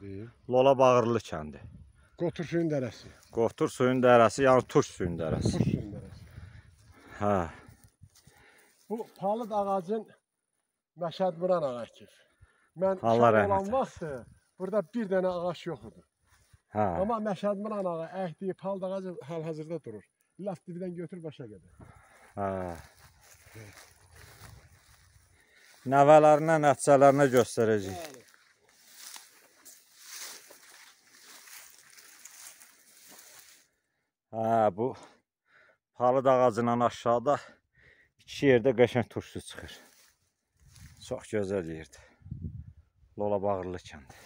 Kəndi. Lola Bağırlı kəndi. Qotur suyun dərəsi. Qotur suyun dərəsi, yəni turş suyun dərəsi. Turş suyun dərəsi. Hə. Bu palıd ağacın Məşəd Muran ağacıdır. Mən Allah rəhmət olan vaxtı burada bir dənə ağac yox idi. Hə. Amma Məşəd Muran ağa əhdi palıd ağacı hal-hazırda durur. Laf dibidən götür başa qədər. Hə. Nəvələrinə, nəticələrinə göstərəcək. Bəli. Hə, bu palıd ağacından aşağıda iki yerdə qəşəng turşu çıxır. Çox gözəl yerdir. Lola Bağırlı kəndi.